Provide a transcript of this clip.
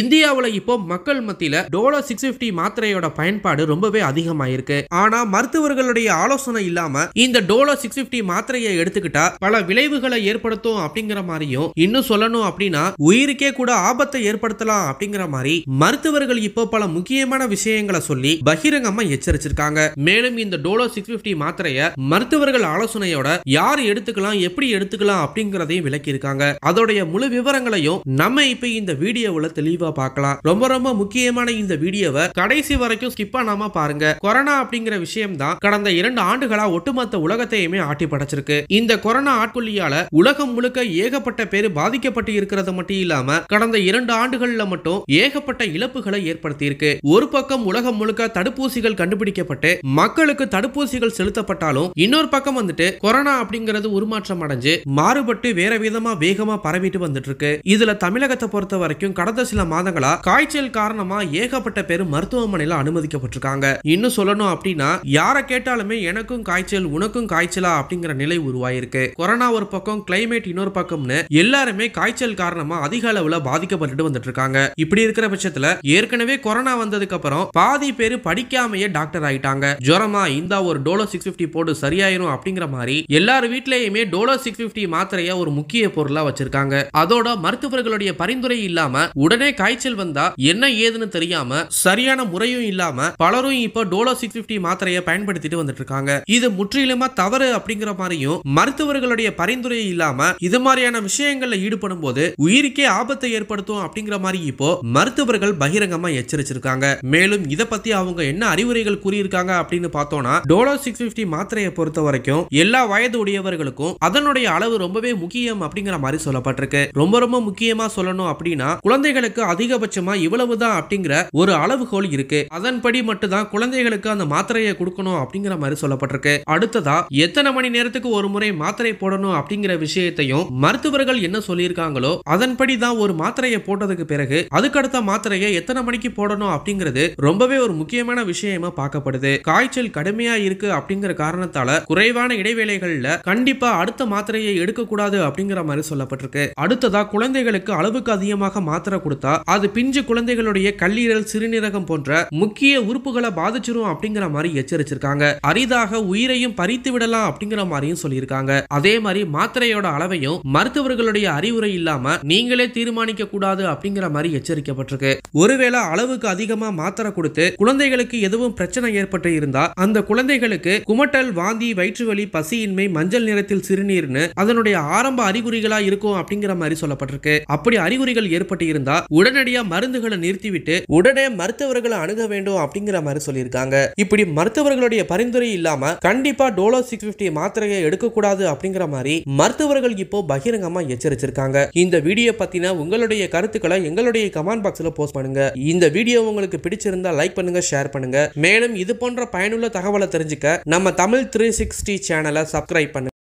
இந்தியாவில் இப்போ மக்கள் மத்தியில டோலோ சிக்ஸ் பிப்டி மாத்திரையோட பயன்பாடு ரொம்பவே அதிகமாயிருக்கு ஆனா மருத்துவர்களுடைய ஆலோசனை இல்லாம இந்த டோலோ சிக்ஸ் பிப்டி மாத்திரையை எடுத்துக்கிட்டா பல விளைவுகளை ஏற்படுத்தும் அப்படிங்கிற மாதிரியும் இன்னும் சொல்லணும் அப்படின்னா உயிருக்கே கூட ஆபத்தை ஏற்படுத்தலாம் அப்படிங்கிற மாதிரி மருத்துவர்கள் இப்போ பல முக்கியமான விஷயங்களை சொல்லி பகிரங்கமா எச்சரிச்சிருக்காங்க மேலும் இந்த டோலோ சிக்ஸ் பிப்டி மாத்திரைய மருத்துவர்கள் ஆலோசனையோட யார் எடுத்துக்கலாம் எப்படி எடுத்துக்கலாம் அப்படிங்கிறதையும் விளக்கியிருக்காங்க அதோடைய முழு விவரங்களையும் நம்ம இப்போ இந்த வீடியோவில் தெளிவு விரிவா பார்க்கலாம் ரொம்ப ரொம்ப முக்கியமான இந்த வீடியோவை கடைசி வரைக்கும் ஸ்கிப் பண்ணாம பாருங்க கொரோனா அப்படிங்கிற விஷயம் தான் கடந்த இரண்டு ஆண்டுகளா ஒட்டுமொத்த உலகத்தையுமே ஆட்டி படைச்சிருக்கு இந்த கொரோனா ஆட்கொல்லியால உலகம் முழுக்க ஏகப்பட்ட பேர் பாதிக்கப்பட்டு இருக்கிறது மட்டும் இல்லாம கடந்த இரண்டு ஆண்டுகள்ல மட்டும் ஏகப்பட்ட இழப்புகளை ஏற்படுத்தி இருக்கு ஒரு பக்கம் உலகம் முழுக்க தடுப்பூசிகள் கண்டுபிடிக்கப்பட்டு மக்களுக்கு தடுப்பூசிகள் செலுத்தப்பட்டாலும் இன்னொரு பக்கம் வந்துட்டு கொரோனா அப்படிங்கிறது உருமாற்றம் அடைஞ்சு மாறுபட்டு வேற விதமா வேகமா பரவிட்டு வந்துட்டு இருக்கு இதுல தமிழகத்தை பொறுத்த வரைக்கும் கடந்த சில மாதங்களா காய்ச்சல் காரணமா ஏகப்பட்ட பேர் மருத்துவமனையில அனுமதிக்கப்பட்டிருக்காங்க இன்னும் சொல்லணும் அப்படின்னா யாரை கேட்டாலுமே எனக்கும் காய்ச்சல் உனக்கும் காய்ச்சலா அப்படிங்கிற நிலை உருவாயிருக்கு கொரோனா ஒரு பக்கம் கிளைமேட் இன்னொரு பக்கம்னு எல்லாருமே காய்ச்சல் காரணமா அதிக அளவுல பாதிக்கப்பட்டுட்டு வந்துட்டு இருக்காங்க இப்படி இருக்கிற பட்சத்துல ஏற்கனவே கொரோனா வந்ததுக்கு அப்புறம் பாதி பேர் படிக்காமையே டாக்டர் ஆயிட்டாங்க ஜுரமா இந்த ஒரு டோலோ சிக்ஸ் பிப்டி போட்டு சரியாயிரும் அப்படிங்கிற மாதிரி எல்லார் வீட்லயுமே டோலோ சிக்ஸ் பிப்டி மாத்திரைய ஒரு முக்கிய பொருளா வச்சிருக்காங்க அதோட மருத்துவர்களுடைய பரிந்துரை இல்லாம உடனே காய்ச்சல் வந்தா என்ன ஏதுன்னு தெரியாம சரியான முறையும் இல்லாம பலரும் இப்போ டோலோ சிக்ஸ் பிப்டி மாத்திரையை பயன்படுத்திட்டு வந்துட்டு இருக்காங்க இது முற்றிலுமா தவறு அப்படிங்கிற மாதிரியும் மருத்துவர்களுடைய பரிந்துரை இல்லாம இது மாதிரியான விஷயங்கள்ல ஈடுபடும் போது உயிருக்கே ஆபத்தை ஏற்படுத்தும் அப்படிங்கிற மாதிரி இப்போ மருத்துவர்கள் பகிரங்கமா எச்சரிச்சிருக்காங்க மேலும் இதை பத்தி அவங்க என்ன அறிவுரைகள் கூறியிருக்காங்க அப்படின்னு பார்த்தோம்னா டோலோ சிக்ஸ் பிப்டி மாத்திரையை பொறுத்த வரைக்கும் எல்லா வயது உடையவர்களுக்கும் அதனுடைய அளவு ரொம்பவே முக்கியம் அப்படிங்கிற மாதிரி சொல்லப்பட்டிருக்கு ரொம்ப ரொம்ப முக்கியமா சொல்லணும் அப்படின்னா குழந்தைகளுக்கு அதிகபட்சமா இவ்வளவுதான் அப்படிங்கிற ஒரு அளவுகோல் இருக்கு அதன்படி மட்டும்தான் குழந்தைகளுக்கு அந்த மாத்திரையை கொடுக்கணும் அப்படிங்கிற மாதிரி சொல்லப்பட்டிருக்கு அடுத்ததா எத்தனை மணி நேரத்துக்கு ஒரு முறை மாத்திரை போடணும் அப்படிங்கிற விஷயத்தையும் மருத்துவர்கள் என்ன சொல்லியிருக்காங்களோ அதன்படி தான் ஒரு மாத்திரையை போட்டதுக்கு பிறகு அதுக்கடுத்த மாத்திரையை எத்தனை மணிக்கு போடணும் அப்படிங்கிறது ரொம்பவே ஒரு முக்கியமான விஷயமா பார்க்கப்படுது காய்ச்சல் கடுமையா இருக்கு அப்படிங்கிற காரணத்தால குறைவான இடைவேளைகள்ல கண்டிப்பா அடுத்த மாத்திரையை எடுக்க கூடாது அப்படிங்கிற மாதிரி சொல்லப்பட்டிருக்கு அடுத்ததா குழந்தைகளுக்கு அளவுக்கு அதிகமாக மாத்திரை கொடுத்தா பார்த்தா அது பிஞ்சு குழந்தைகளுடைய கல்லீரல் சிறுநீரகம் போன்ற முக்கிய உறுப்புகளை பாதிச்சிரும் அப்படிங்கிற மாதிரி எச்சரிச்சிருக்காங்க அரிதாக உயிரையும் பறித்து விடலாம் அப்படிங்கிற மாதிரியும் சொல்லியிருக்காங்க அதே மாதிரி மாத்திரையோட அளவையும் மருத்துவர்களுடைய அறிவுரை இல்லாம நீங்களே தீர்மானிக்க கூடாது அப்படிங்கிற மாதிரி எச்சரிக்கப்பட்டிருக்கு ஒருவேளை அளவுக்கு அதிகமா மாத்திரை கொடுத்து குழந்தைகளுக்கு எதுவும் பிரச்சனை ஏற்பட்டு இருந்தா அந்த குழந்தைகளுக்கு குமட்டல் வாந்தி வயிற்றுவலி பசியின்மை மஞ்சள் நிறத்தில் சிறுநீர்னு அதனுடைய ஆரம்ப அறிகுறிகளா இருக்கும் அப்படிங்கிற மாதிரி சொல்லப்பட்டிருக்கு அப்படி அறிகுறிகள் ஏற்பட்டு இருந்தா உடனடியாக மருந்துகளை நிறுத்திவிட்டு உடனே மருத்துவர்களை அணுக வேண்டும் அப்படிங்கிற மாதிரி சொல்லியிருக்காங்க இப்படி மருத்துவர்களுடைய பரிந்துரை இல்லாம கண்டிப்பா டோலோ சிக்ஸ் பிப்டி மாத்திரையை எடுக்கக்கூடாது அப்படிங்கிற மாதிரி மருத்துவர்கள் இப்போ பகிரங்கமா எச்சரிச்சிருக்காங்க இந்த வீடியோ பத்தின உங்களுடைய கருத்துக்களை எங்களுடைய கமெண்ட் பாக்ஸ்ல போஸ்ட் பண்ணுங்க இந்த வீடியோ உங்களுக்கு பிடிச்சிருந்தா லைக் பண்ணுங்க ஷேர் பண்ணுங்க மேலும் இது போன்ற பயனுள்ள தகவலை தெரிஞ்சுக்க நம்ம தமிழ் த்ரீ சிக்ஸ்டி சேனலை சப்ஸ்கிரைப் பண்ணுங்க